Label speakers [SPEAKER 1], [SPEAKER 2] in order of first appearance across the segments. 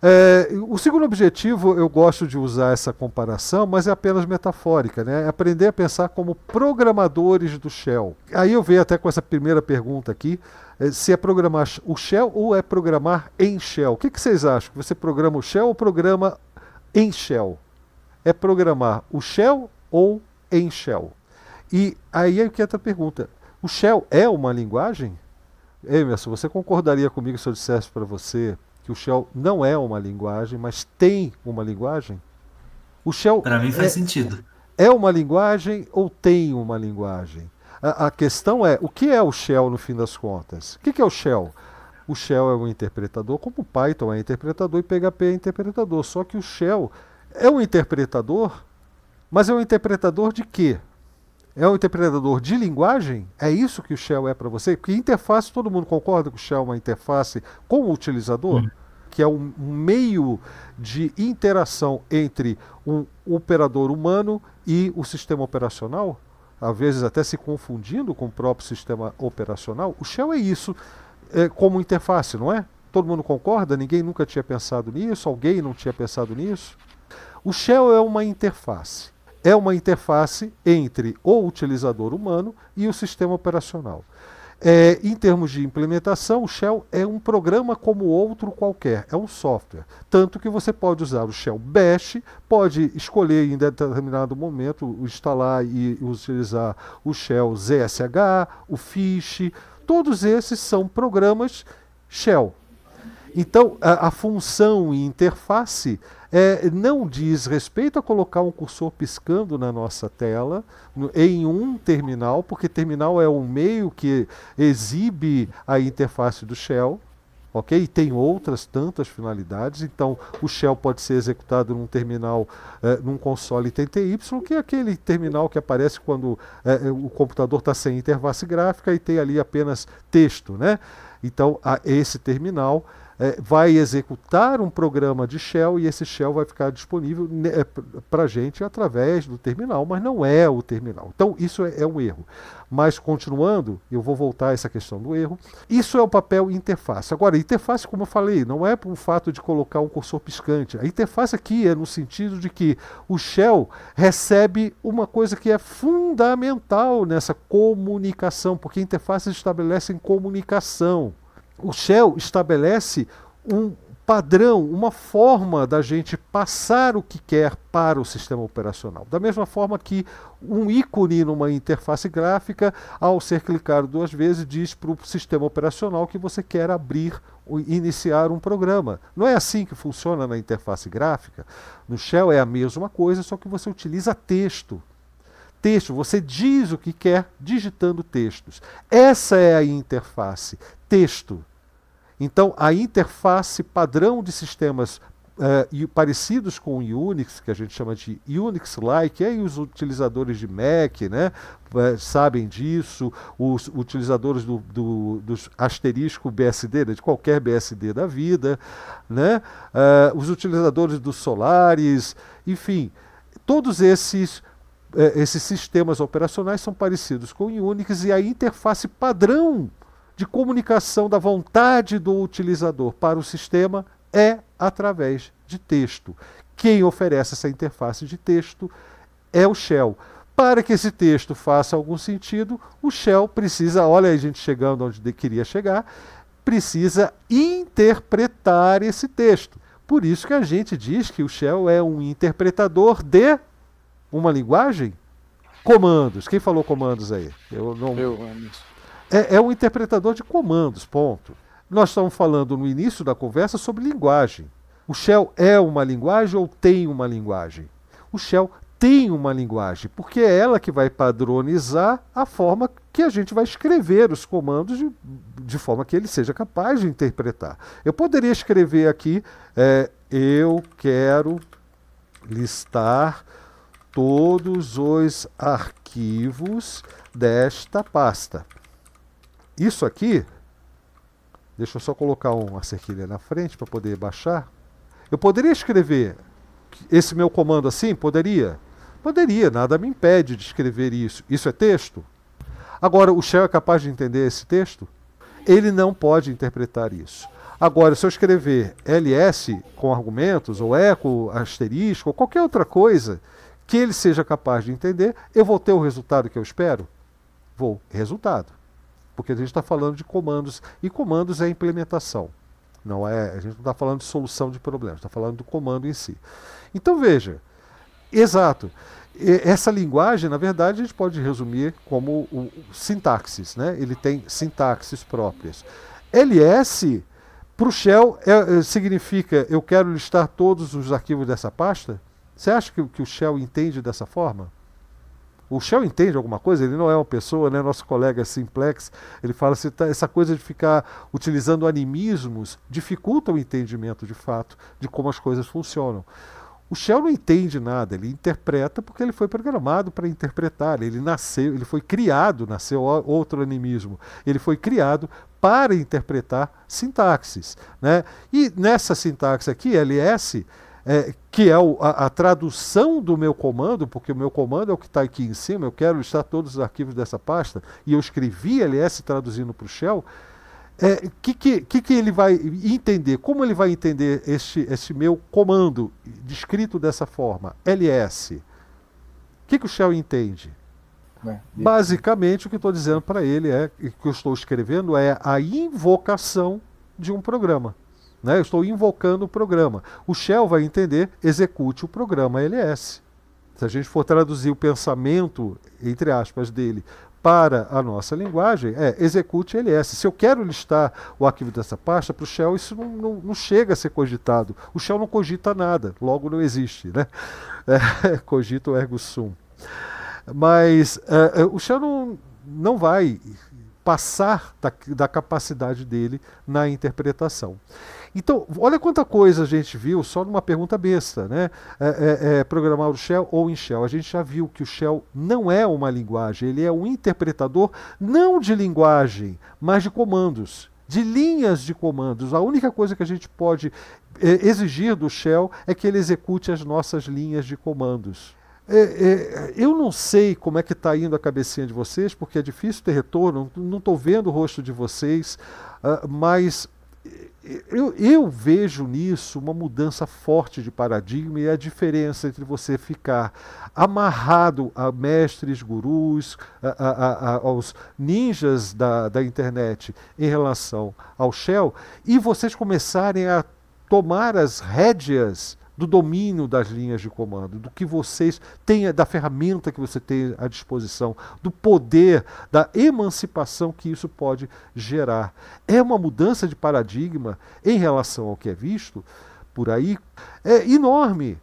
[SPEAKER 1] É, o segundo objetivo, eu gosto de usar essa comparação, mas é apenas metafórica, né? É aprender a pensar como programadores do Shell. Aí eu vejo até com essa primeira pergunta aqui, é, se é programar o Shell ou é programar em Shell. O que, que vocês acham? Você programa o Shell ou programa em Shell? É programar o Shell ou em Shell? E aí é que entra a pergunta, o Shell é uma linguagem? Emerson, você concordaria comigo se eu dissesse para você que o Shell não é uma linguagem, mas tem uma linguagem? O Shell. Para mim faz é, sentido. É uma linguagem ou tem uma linguagem? A, a, questão é o que é o Shell no fim das contas? O que, que é o Shell? O Shell é um interpretador, como o Python é interpretador e PHP é interpretador. Só que o Shell é um interpretador, mas é um interpretador de quê? É um interpretador de linguagem? É isso que o Shell é para você? Porque interface, todo mundo concorda que o Shell é uma interface com o utilizador? Uhum. Que é um meio de interação entre um operador humano e o sistema operacional? Às vezes até se confundindo com o próprio sistema operacional. O Shell é isso é, como interface, não é? Todo mundo concorda? Ninguém nunca tinha pensado nisso? Alguém não tinha pensado nisso? O Shell é uma interface é uma interface entre o utilizador humano e o sistema operacional. É, em termos de implementação, o Shell é um programa como outro qualquer, é um software. Tanto que você pode usar o Shell Bash, pode escolher em determinado momento instalar e utilizar o Shell ZSH, o Fish. Todos esses são programas Shell, então, a, a, função e interface é, não diz respeito a colocar um cursor piscando na nossa tela no, em um terminal, porque terminal é um meio que exibe a interface do shell. Ok? E tem outras tantas finalidades. Então, o shell pode ser executado num terminal, eh, num console TTY, que é aquele terminal que aparece quando eh, o computador está sem interface gráfica e tem ali apenas texto. Né? Então, a, esse terminal é, vai executar um programa de shell e esse shell vai ficar disponível né, é, para a gente através do terminal, mas não é o terminal. Então, isso é, é um erro. Mas, continuando, eu vou voltar a essa questão do erro. Isso é o papel interface. Agora, interface, como eu falei, não é por um fato de colocar um cursor piscante. A interface aqui é no sentido de que o shell recebe uma coisa que é fundamental nessa comunicação, porque interfaces estabelecem comunicação o Shell estabelece um padrão, uma forma da gente passar o que quer para o sistema operacional. Da mesma forma que um ícone numa interface gráfica, ao ser clicado duas vezes, diz para o sistema operacional que você quer abrir ou iniciar um programa. Não é assim que funciona na interface gráfica. No Shell é a mesma coisa, só que você utiliza texto texto, você diz o que quer digitando textos. Essa é a interface texto. Então, a interface padrão de sistemas Uh, parecidos com o Unix, que a gente chama de Unix-like, e aí os utilizadores de Mac né, eh, sabem disso, os utilizadores do, do, dos asterisco BSD, né, de qualquer BSD da vida, né, uh, os utilizadores do Solaris, enfim, todos esses esses sistemas operacionais são parecidos com o Unix e a interface padrão de comunicação da vontade do utilizador para o sistema é através de texto. Quem oferece essa interface de texto é o Shell. Para que esse texto faça algum sentido, o Shell precisa, olha a gente chegando onde queria chegar, precisa interpretar esse texto. Por isso que a gente diz que o Shell é um interpretador de uma linguagem? Comandos. Quem falou comandos aí? Eu não. Eu, Anderson. É, é um interpretador de comandos, ponto. Nós estamos falando no início da conversa sobre linguagem. O Shell é uma linguagem ou tem uma linguagem? O Shell tem uma linguagem, porque é ela que vai padronizar a forma que a gente vai escrever os comandos de, de forma que ele seja capaz de interpretar. Eu poderia escrever aqui: é, eu quero listar todos os arquivos desta pasta. Isso aqui, deixa eu só colocar uma cerquilha na frente para poder baixar. Eu poderia escrever esse meu comando assim? Poderia? Poderia, nada me impede de escrever isso. Isso é texto? Agora, o Shell é capaz de entender esse texto? Ele não pode interpretar isso. Agora, se eu escrever ls com argumentos, ou eco, asterisco, ou qualquer outra coisa que ele seja capaz de entender, eu vou ter o resultado que eu espero? Vou. Resultado porque a gente está falando de comandos, e comandos é implementação. Não é, a gente não está falando de solução de problemas, está falando do comando em si. Então veja, exato. Essa linguagem, na verdade, a gente pode resumir como o, o sintaxes, né? Ele tem sintaxes próprias. LS para o Shell é, é, significa eu quero listar todos os arquivos dessa pasta? Você acha que, que o Shell entende dessa forma? O Shell entende alguma coisa, ele não é uma pessoa, né? Nosso colega Simplex, ele fala assim, tá, essa coisa de ficar utilizando animismos dificulta o entendimento de fato de como as coisas funcionam. O Shell não entende nada, ele interpreta porque ele foi programado para interpretar. Ele nasceu, ele foi criado, nasceu outro animismo. Ele foi criado para interpretar sintaxes, né? E nessa sintaxe aqui, LS, é, que é o, a, a, tradução do meu comando, porque o meu comando é o que está aqui em cima, eu quero listar todos os arquivos dessa pasta, e eu escrevi ls traduzindo para o shell, o é, que, que, que, ele vai entender? Como ele vai entender esse meu comando descrito dessa forma, ls? O que, que o shell entende? Né, Basicamente, o que estou dizendo para ele é que eu estou escrevendo é a invocação de um programa. Né? Eu estou invocando o programa. O shell vai entender, execute o programa LS. Se a gente for traduzir o pensamento, entre aspas, dele para a nossa linguagem, é execute LS. Se eu quero listar o arquivo dessa pasta, para o shell isso não, não, não, chega a ser cogitado. O shell não cogita nada, logo não existe. Né? É, cogita o ergo sum. Mas é, é, o shell não, não vai passar da, da, capacidade dele na interpretação. Então, olha quanta coisa a gente viu só numa pergunta besta, né? É, é, é, programar o Shell ou em Shell. A gente já viu que o Shell não é uma linguagem, ele é um interpretador não de linguagem, mas de comandos, de linhas de comandos. A única coisa que a gente pode é, exigir do Shell é que ele execute as nossas linhas de comandos. É, é, eu não sei como é que está indo a cabecinha de vocês, porque é difícil ter retorno, não estou vendo o rosto de vocês, uh, mas é, eu, eu, vejo nisso uma mudança forte de paradigma e a diferença entre você ficar amarrado a mestres, gurus, a, a, a, aos ninjas da, da internet em relação ao Shell e vocês começarem a tomar as rédeas do domínio das linhas de comando, do que vocês têm, da ferramenta que você tem à disposição, do poder, da emancipação que isso pode gerar. É uma mudança de paradigma em relação ao que é visto por aí, é enorme.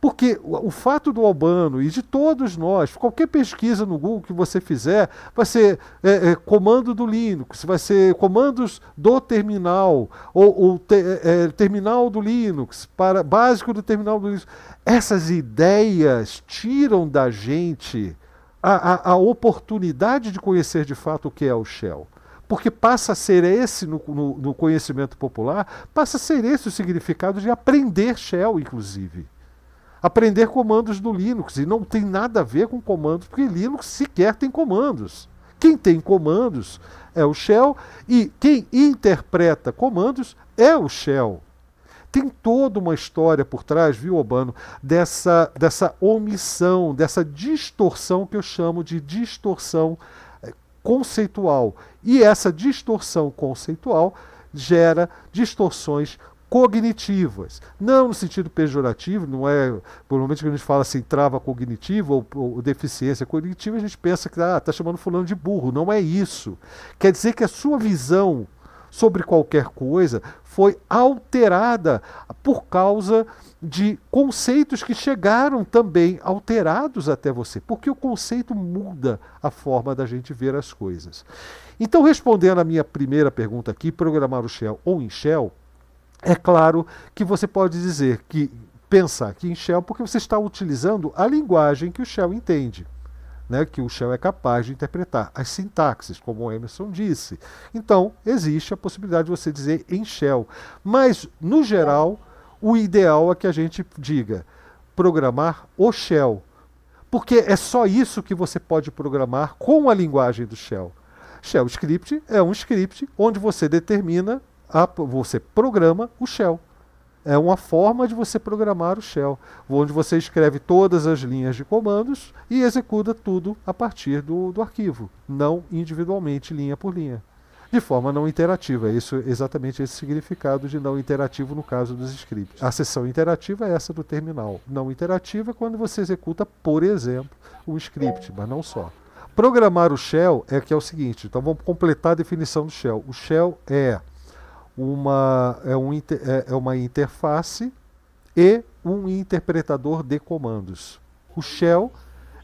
[SPEAKER 1] Porque o fato do Albano e de todos nós, qualquer pesquisa no Google que você fizer, vai ser é, é, comando do Linux, vai ser comandos do terminal, ou, ou te, é, é, terminal do Linux, para básico do terminal do Linux. Essas ideias tiram da gente a, a, a oportunidade de conhecer de fato o que é o Shell porque passa a ser esse, no, no, no, conhecimento popular, passa a ser esse o significado de aprender Shell, inclusive aprender comandos do Linux. E não tem nada a ver com comandos, porque Linux sequer tem comandos. Quem tem comandos é o shell e quem interpreta comandos é o shell. Tem toda uma história por trás, viu, Obano, dessa, dessa omissão, dessa distorção que eu chamo de distorção eh, conceitual. E essa distorção conceitual gera distorções cognitivas. Não no sentido pejorativo, não é. Normalmente quando a gente fala assim, trava cognitiva ou, ou deficiência cognitiva, a gente pensa que está ah, tá chamando fulano de burro. Não é isso. Quer dizer que a sua visão sobre qualquer coisa foi alterada por causa de conceitos que chegaram também alterados até você, porque o conceito muda a forma da gente ver as coisas. Então, respondendo à minha primeira pergunta aqui, programar o Shell ou em Shell, é claro que você pode dizer que pensar aqui em Shell porque você está utilizando a linguagem que o Shell entende. Né, que o Shell é capaz de interpretar as sintaxes, como o Emerson disse. Então, existe a possibilidade de você dizer em Shell. Mas, no geral, o ideal é que a gente diga programar o Shell. Porque é só isso que você pode programar com a linguagem do Shell. Shell script é um script onde você determina a, você programa o shell. É uma forma de você programar o shell, onde você escreve todas as linhas de comandos e executa tudo a partir do, do arquivo, não individualmente, linha por linha. De forma não interativa, é isso, exatamente esse significado de não interativo no caso dos scripts. A sessão interativa é essa do terminal. Não interativa é quando você executa, por exemplo, um script, mas não só. Programar o shell é que é o seguinte, então vamos completar a definição do shell. O shell é uma, é, um, é, é uma interface e um interpretador de comandos. O shell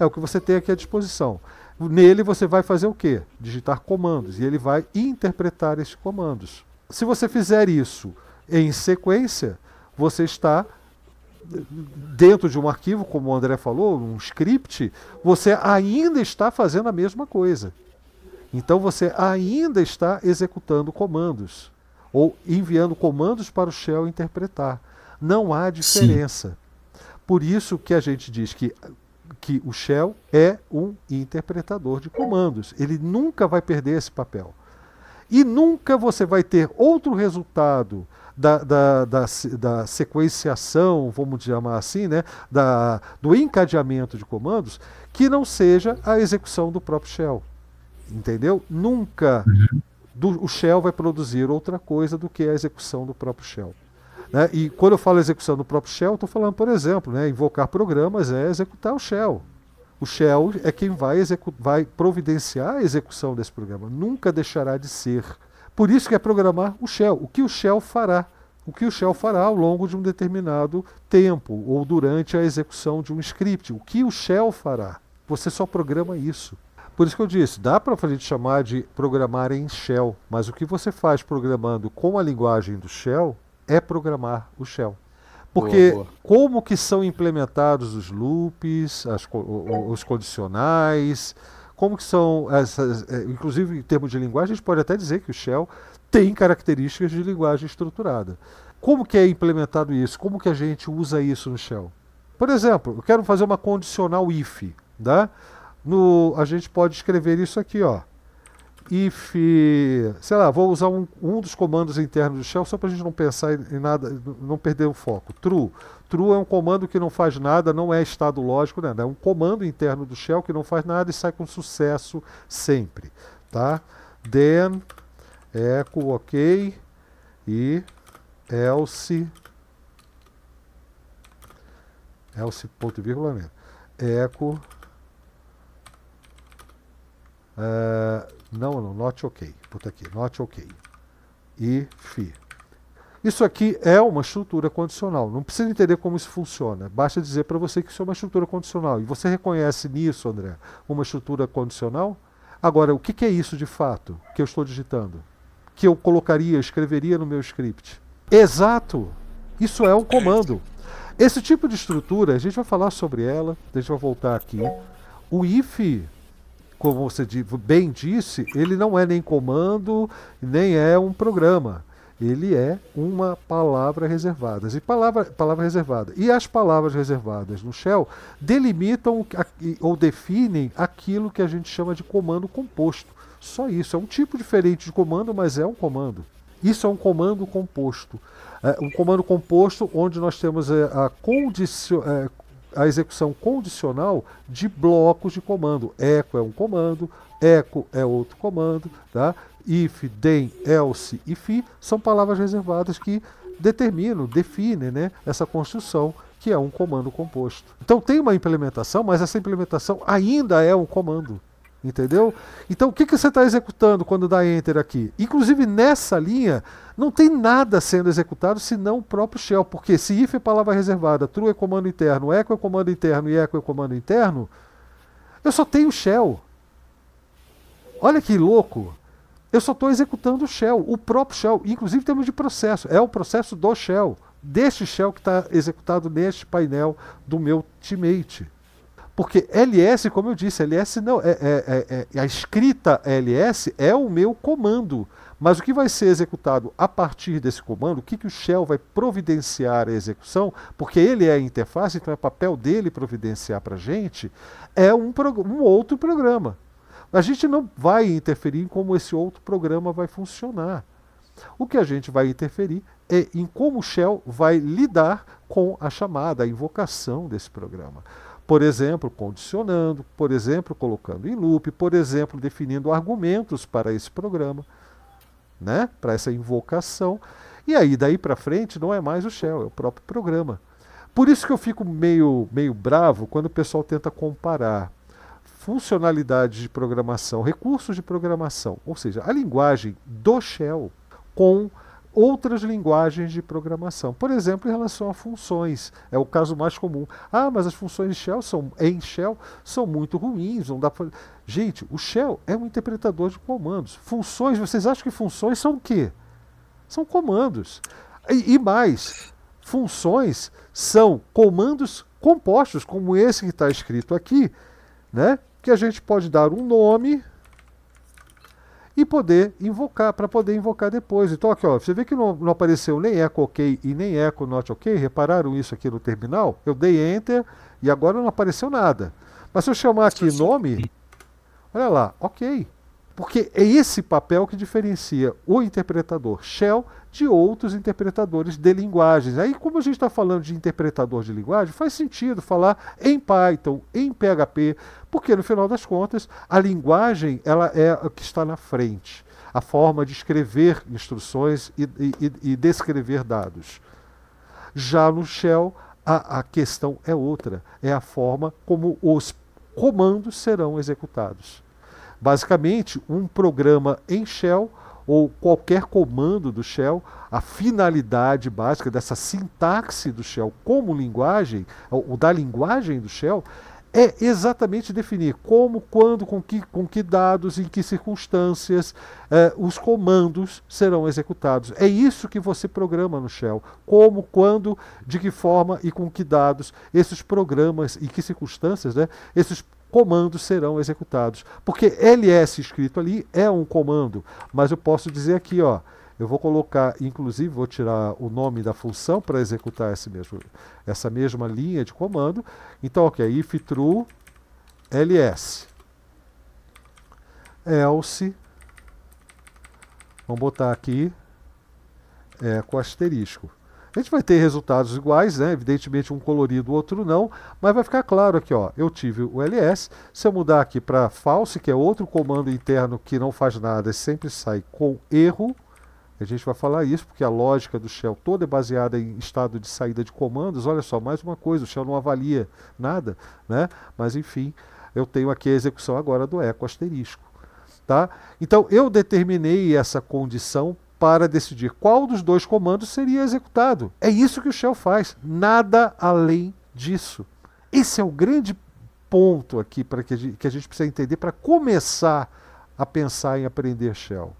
[SPEAKER 1] é o que você tem aqui à disposição. Nele você vai fazer o quê? Digitar comandos e ele vai interpretar esses comandos. Se você fizer isso em sequência, você está dentro de um arquivo, como o André falou, um script, você ainda está fazendo a mesma coisa. Então você ainda está executando comandos ou enviando comandos para o shell interpretar. Não há diferença. Sim. Por isso que a gente diz que, que o shell é um interpretador de comandos. Ele nunca vai perder esse papel. E nunca você vai ter outro resultado da, da, da, da, sequenciação, vamos chamar assim, né, da, do encadeamento de comandos, que não seja a execução do próprio shell. Entendeu? Nunca uhum do, o shell vai produzir outra coisa do que a execução do próprio shell. Né? E quando eu falo execução do próprio shell, estou falando, por exemplo, né, invocar programas é executar o shell. O shell é quem vai, vai providenciar a execução desse programa, nunca deixará de ser. Por isso que é programar o shell, o que o shell fará, o que o shell fará ao longo de um determinado tempo ou durante a execução de um script, o que o shell fará. Você só programa isso. Por isso que eu disse, dá para a gente chamar de programar em shell, mas o que você faz programando com a linguagem do shell é programar o shell. Porque boa, boa. como que são implementados os loops, as, os condicionais, como que são essas, é, inclusive em termos de linguagem, a gente pode até dizer que o shell tem características de linguagem estruturada. Como que é implementado isso? Como que a gente usa isso no shell? Por exemplo, eu quero fazer uma condicional if, tá? Né? no, a gente pode escrever isso aqui, ó. If, sei lá, vou usar um, um dos comandos internos do shell só para a gente não pensar em, nada, não perder o foco. True. True é um comando que não faz nada, não é estado lógico, né? É um comando interno do shell que não faz nada e sai com sucesso sempre, tá? Then, echo, ok, e else, else ponto e vírgula né echo, Uh, não, não, not ok. Puta aqui, not ok. If. Isso aqui é uma estrutura condicional. Não precisa entender como isso funciona. Basta dizer para você que isso é uma estrutura condicional. E você reconhece nisso, André, uma estrutura condicional? Agora, o que, que é isso de fato que eu estou digitando? Que eu colocaria, escreveria no meu script? Exato! Isso é um comando. Esse tipo de estrutura, a gente vai falar sobre ela, a gente vai voltar aqui. O if como você bem disse, ele não é nem comando, nem é um programa. Ele é uma palavra reservada. E palavra, palavra reservada. E as palavras reservadas no Shell delimitam ou definem aquilo que a gente chama de comando composto. Só isso. É um tipo diferente de comando, mas é um comando. Isso é um comando composto. É um comando composto onde nós temos é, a, condição é, a execução condicional de blocos de comando. Echo é um comando, echo é outro comando, tá? if, den, else e fi são palavras reservadas que determinam, definem né, essa construção que é um comando composto. Então tem uma implementação, mas essa implementação ainda é um comando. Entendeu? Então o que, que você está executando quando dá Enter aqui? Inclusive nessa linha não tem nada sendo executado senão o próprio shell, porque se if é palavra reservada, true é comando interno, echo é comando interno e echo é comando interno, eu só tenho shell. Olha que louco! Eu só estou executando o shell, o próprio shell, inclusive em termos de processo. É o processo do shell, deste shell que está executado neste painel do meu teammate. Porque ls, como eu disse, ls não é, é, é, é, a escrita ls é o meu comando, mas o que vai ser executado a partir desse comando, o que, que o shell vai providenciar a execução, porque ele é a interface, então é papel dele providenciar para a gente, é um, um outro programa. A gente não vai interferir em como esse outro programa vai funcionar. O que a gente vai interferir é em como o shell vai lidar com a chamada, a invocação desse programa por exemplo, condicionando, por exemplo, colocando em loop, por exemplo, definindo argumentos para esse programa, né? para essa invocação. E aí, daí para frente, não é mais o shell, é o próprio programa. Por isso que eu fico meio, meio bravo quando o pessoal tenta comparar funcionalidades de programação, recursos de programação, ou seja, a linguagem do shell com outras linguagens de programação. Por exemplo, em relação a funções, é o caso mais comum. Ah, mas as funções shell são em shell são muito ruins, não dá pra... Gente, o shell é um interpretador de comandos. Funções, vocês acham que funções são o quê? São comandos. E, e mais, funções são comandos compostos, como esse que está escrito aqui, né? Que a gente pode dar um nome e poder invocar, para poder invocar depois. Então aqui, ó, você vê que não, não apareceu nem echo ok e nem echo not ok, repararam isso aqui no terminal? Eu dei enter e agora não apareceu nada. Mas se eu chamar aqui nome, olha lá, ok. Porque é esse papel que diferencia o interpretador Shell de outros interpretadores de linguagens. Aí, como a gente está falando de interpretador de linguagem, faz sentido falar em Python, em PHP, porque no final das contas a linguagem ela é a que está na frente, a forma de escrever instruções e, e, e descrever dados. Já no Shell, a, a questão é outra, é a forma como os comandos serão executados. Basicamente, um programa em shell ou qualquer comando do shell, a finalidade básica dessa sintaxe do shell como linguagem, ou da linguagem do shell, é exatamente definir como, quando, com que, com que dados, em que circunstâncias eh, os comandos serão executados. É isso que você programa no Shell. Como, quando, de que forma e com que dados esses programas, em que circunstâncias, né, esses comandos serão executados. Porque ls escrito ali é um comando, mas eu posso dizer aqui, ó, eu vou colocar, inclusive, vou tirar o nome da função para executar esse mesmo, essa mesma linha de comando. Então, ok, if true, ls. Else, vamos botar aqui, é, com asterisco. A gente vai ter resultados iguais, né? evidentemente um colorido, o outro não, mas vai ficar claro aqui, ó, eu tive o ls, se eu mudar aqui para false, que é outro comando interno que não faz nada, sempre sai com erro, a gente vai falar isso porque a lógica do shell toda é baseada em estado de saída de comandos. Olha só, mais uma coisa, o shell não avalia nada, né? Mas enfim, eu tenho aqui a execução agora do eco asterisco, tá? Então eu determinei essa condição para decidir qual dos dois comandos seria executado. É isso que o shell faz, nada além disso. Esse é o grande ponto aqui para que, a gente, que a gente precisa entender para começar a pensar em aprender shell.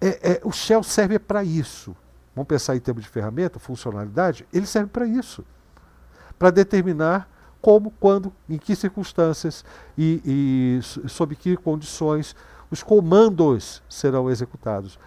[SPEAKER 1] É, é, o shell serve para isso. Vamos pensar em termos de ferramenta, funcionalidade, ele serve para isso. Para determinar como, quando, em que circunstâncias e, e sob que condições os comandos serão executados.